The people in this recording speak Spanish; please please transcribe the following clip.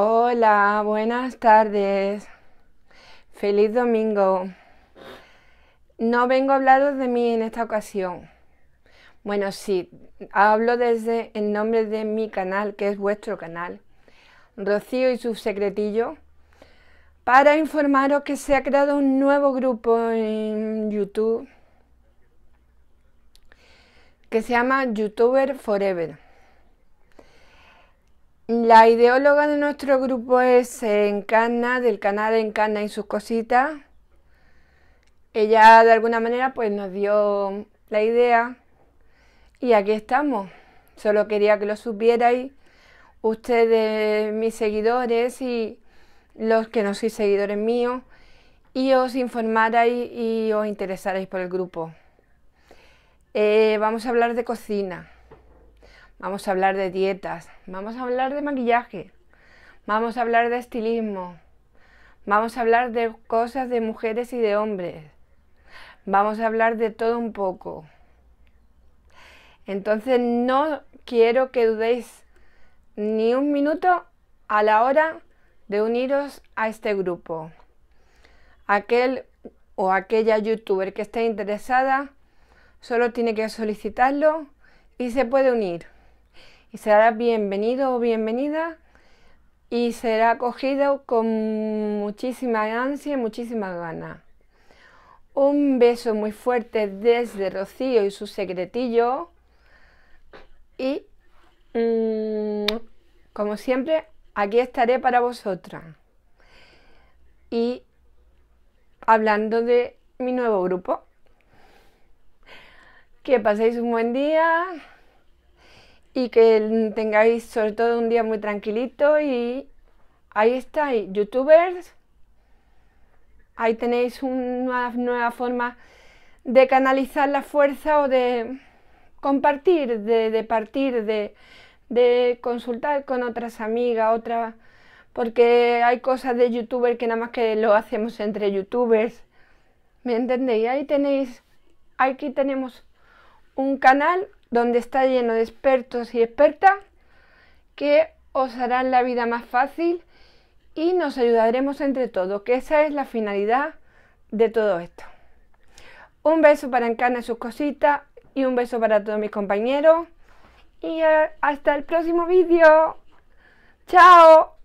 Hola, buenas tardes. Feliz domingo. No vengo a hablaros de mí en esta ocasión. Bueno, sí, hablo desde el nombre de mi canal, que es vuestro canal, Rocío y su secretillo, para informaros que se ha creado un nuevo grupo en YouTube que se llama YouTuber Forever la ideóloga de nuestro grupo es eh, Encarna, del canal Encarna y sus cositas. Ella de alguna manera pues nos dio la idea y aquí estamos. Solo quería que lo supierais ustedes, mis seguidores y los que no sois seguidores míos, y os informarais y os interesarais por el grupo. Eh, vamos a hablar de cocina vamos a hablar de dietas, vamos a hablar de maquillaje, vamos a hablar de estilismo, vamos a hablar de cosas de mujeres y de hombres, vamos a hablar de todo un poco. Entonces no quiero que dudéis ni un minuto a la hora de uniros a este grupo. Aquel o aquella youtuber que esté interesada solo tiene que solicitarlo y se puede unir y será bienvenido o bienvenida y será acogido con muchísima ansia y muchísima gana. Un beso muy fuerte desde Rocío y su secretillo y mm, como siempre aquí estaré para vosotras y hablando de mi nuevo grupo. Que paséis un buen día y que tengáis sobre todo un día muy tranquilito y ahí estáis, youtubers, ahí tenéis una nueva forma de canalizar la fuerza o de compartir, de, partir, de, consultar con otras amigas, otras, porque hay cosas de youtuber que nada más que lo hacemos entre youtubers, ¿me entendéis? Ahí tenéis, aquí tenemos un canal donde está lleno de expertos y expertas que os harán la vida más fácil y nos ayudaremos entre todos, que esa es la finalidad de todo esto. Un beso para Encarna y sus cositas y un beso para todos mis compañeros y eh, hasta el próximo vídeo. ¡Chao!